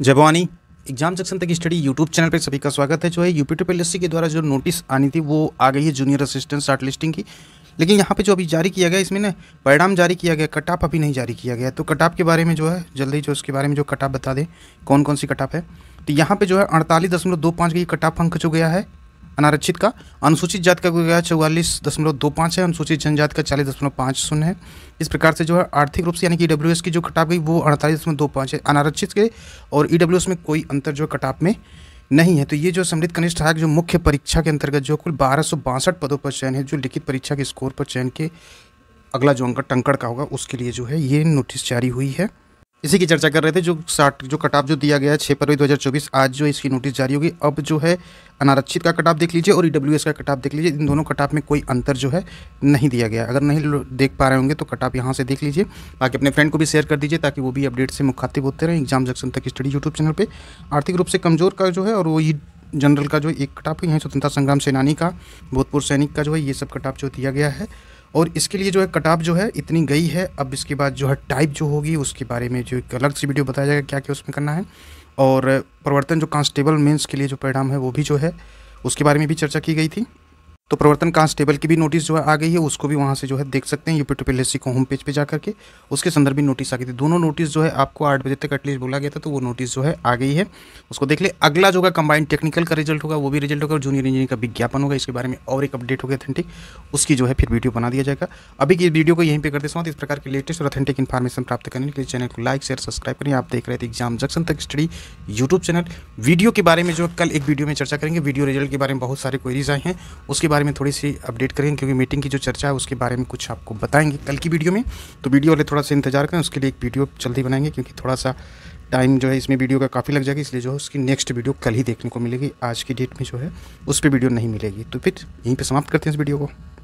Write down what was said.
जबवानी exam section तक study YouTube channel पर सभी का स्वागत है जो है यूपी टू के द्वारा जो नोटिस आनी थी वो आ गई है जूनियर असिस्टेंट शार्ट लिस्टिंग की लेकिन यहाँ पे जो अभी जारी किया गया इसमें ना परिणाम जारी किया गया कटाप अभी नहीं जारी किया गया तो कटाप के बारे में जो है जल्दी जो उसके बारे में जो कटाप बता दें कौन कौन सी कटाप है तो यहाँ पे जो है अड़तालीस दशमलव दो पाँच का ये कटाप अंक जो गया है अनारक्षित का अनुसूचित जात का गया चौवालीस दशमलव दो पाँच है अनुसूचित जनजाति का चालीस दशमलव पाँच शून्य है इस प्रकार से जो है आर्थिक रूप से यानी कि ई e की जो कटाप गई वो अड़तालीस दशमलव दो पाँच है अनारक्षित के और ई e में कोई अंतर जो कटाप में नहीं है तो ये जो समृद्ध कनिष्ठ आयोग जो मुख्य परीक्षा के अंतर्गत जो कुल बारह पदों पर चयन है जो लिखित परीक्षा के स्कोर पर चयन के अगला जो अंक टंकड़ का होगा उसके लिए जो है ये नोटिस जारी हुई है इसी की चर्चा कर रहे थे जो साठ जो कटाप जो दिया गया है छः फरवरी 2024 आज जो इसकी नोटिस जारी होगी अब जो है अनारक्षित का कटाप देख लीजिए और ई e का कटाप देख लीजिए इन दोनों कटाप में कोई अंतर जो है नहीं दिया गया अगर नहीं देख पा रहे होंगे तो कटाप यहाँ से देख लीजिए बाकी अपने फ्रेंड को भी शेयर कर दीजिए ताकि वो भी अपडेट से मुखातिब होते रहें एग्जाम जंक्शन तक स्टडी यूट्यूब चैनल पर आर्थिक रूप से कमज़ोर का जो है और वो जनरल का जो एक कटाप यहाँ स्वतंत्रता संग्राम सेनानी का भूतपूर्व सैनिक का जो है ये सब कटाप जो दिया गया है और इसके लिए जो है कटाप जो है इतनी गई है अब इसके बाद जो है टाइप जो होगी उसके बारे में जो एक अलग से वीडियो बताया जाएगा क्या क्या उसमें करना है और प्रवर्तन जो कांस्टेबल मेंस के लिए जो परिणाम है वो भी जो है उसके बारे में भी चर्चा की गई थी तो प्रवर्तन कांस्टेबल की भी नोटिस जो है आ गई है उसको भी वहाँ से जो है देख सकते हैं यूपी ट्रिपल एस को होम पेज पे जा करके उसके संदर्भ में नोटिस आ गई थी दोनों नोटिस जो है आपको आठ बजे तक एटलीस्ट बोला गया था तो वो नोटिस जो है आ गई है उसको देख ले अगला जो होगा कंबाइंड टेक्निकल का रिजल्ट होगा वो भी रिजल्ट होगा जूनियर इंजीनियर का विज्ञापन होगा इसके बारे में और एक अपडेट होगा अथेंटिक उसकी जो है फिर वीडियो बना दिया जाएगा अभी की वीडियो को यहीं पर करते समाप्त इस प्रकार की लेटेस्ट और अथेंटिक इन्फॉर्मेशन प्राप्त करने के लिए चैनल को लाइक शेयर सब्सक्राइब करें आप देख रहे थे एग्जाम जक्शन तक स्टडी यूट्यूब चैनल वीडियो के बारे में जो कल एक वीडियो में चर्चा करेंगे वीडियो रिजल्ट के बारे में बहुत सारे क्वेरीज आए हैं उसके बारे बारे में थोड़ी सी अपडेट करेंगे क्योंकि मीटिंग की जो चर्चा है उसके बारे में कुछ आपको बताएंगे कल की वीडियो में तो वीडियो वाले थोड़ा सा इंतजार करें उसके लिए एक वीडियो जल्दी बनाएंगे क्योंकि थोड़ा सा टाइम जो है इसमें वीडियो का काफ़ी लग जाएगा इसलिए जो है उसकी नेक्स्ट वीडियो कल ही देखने को मिलेगी आज की डेट में जो है उस पर वीडियो नहीं मिलेगी तो फिर यहीं पर समाप्त करते हैं इस वीडियो को